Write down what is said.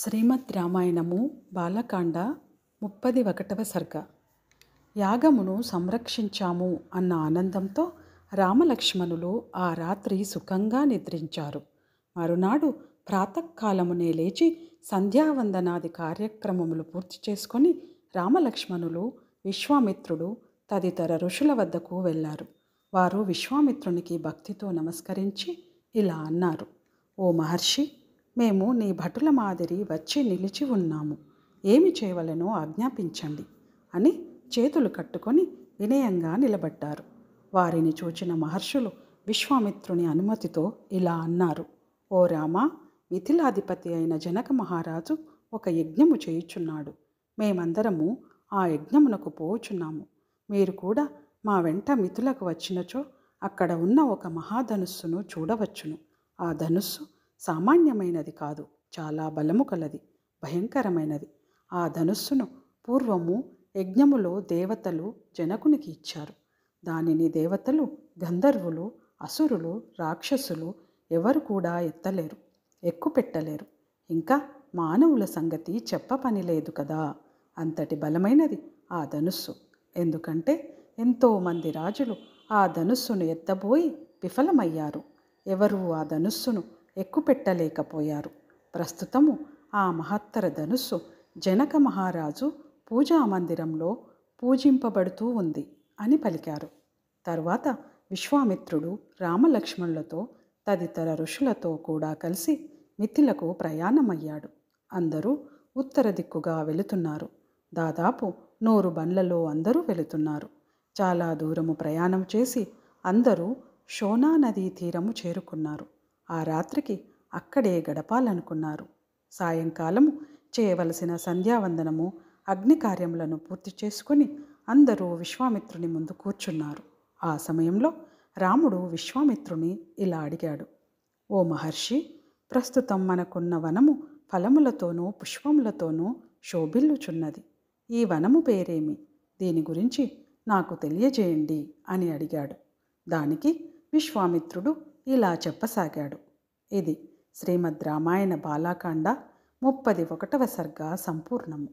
శ్రీమద్ రామాయణము బాలకాండ ముప్పది ఒకటవ సర్గ యాగమును సంరక్షించాము అన్న ఆనందంతో రామలక్ష్మణులు ఆ రాత్రి సుఖంగా నిద్రించారు మరునాడు ప్రాతకాలమునే లేచి సంధ్యావందనాది కార్యక్రమములు పూర్తి చేసుకొని రామలక్ష్మణులు విశ్వామిత్రుడు తదితర ఋషుల వద్దకు వెళ్ళారు వారు విశ్వామిత్రునికి భక్తితో నమస్కరించి ఇలా అన్నారు ఓ మహర్షి మేము నీ భటుల మాదిరి వచ్చి నిలిచి ఉన్నాము ఏమి చేయవలనో ఆజ్ఞాపించండి అని చేతులు కట్టుకొని వినయంగా నిలబడ్డారు వారిని చూచిన మహర్షులు విశ్వామిత్రుని అనుమతితో ఇలా అన్నారు ఓ రామ మిథిలాధిపతి అయిన జనక మహారాజు ఒక యజ్ఞము చేయుచున్నాడు మేమందరము ఆ యజ్ఞమునకు పోచున్నాము మీరు కూడా మా వెంట మిథులకు వచ్చినచో అక్కడ ఉన్న ఒక మహాధనుస్సును చూడవచ్చును ఆ ధనుస్సు సామాన్యమైనది కాదు చాలా బలము కలది భయంకరమైనది ఆ ధనుస్సును పూర్వము యజ్ఞములో దేవతలు జనకునికి ఇచ్చారు దానిని దేవతలు గంధర్వులు అసురులు రాక్షసులు ఎవరు కూడా ఎత్తలేరు ఎక్కుపెట్టలేరు ఇంకా మానవుల సంగతి చెప్ప లేదు కదా అంతటి బలమైనది ఆ ధనుస్సు ఎందుకంటే ఎంతోమంది రాజులు ఆ ధనుస్సును ఎత్తబోయి విఫలమయ్యారు ఎవరు ఆ ధనుస్సును ఎక్కుపెట్టలేకపోయారు ప్రస్తుతము ఆ మహత్తర ధనుస్సు జనక మహారాజు పూజా మందిరంలో పూజింపబడుతూ ఉంది అని పలికారు తర్వాత విశ్వామిత్రుడు రామలక్ష్మణులతో తదితర ఋషులతో కూడా కలిసి మిథిలకు ప్రయాణమయ్యాడు అందరూ ఉత్తర దిక్కుగా వెళుతున్నారు దాదాపు నూరు బండ్లలో అందరూ వెళుతున్నారు చాలా దూరము ప్రయాణం చేసి అందరూ షోనా నదీ తీరము చేరుకున్నారు ఆ రాత్రికి అక్కడే గడపాలనుకున్నారు సాయంకాలము చేయవలసిన సంధ్యావందనము అగ్ని కార్యములను పూర్తి చేసుకుని అందరూ విశ్వామిత్రుని ముందు కూర్చున్నారు ఆ సమయంలో రాముడు విశ్వామిత్రుని ఇలా అడిగాడు ఓ మహర్షి ప్రస్తుతం మనకున్న వనము ఫలములతోనూ పుష్పములతోనూ శోభిల్లుచున్నది ఈ వనము పేరేమి దీని గురించి నాకు తెలియజేయండి అని అడిగాడు దానికి విశ్వామిత్రుడు ఇలా చెప్పసాగాడు ఇది శ్రీమద్ రామాయణ బాలాకాండ ముప్పది ఒకటవ సర్గ సంపూర్ణము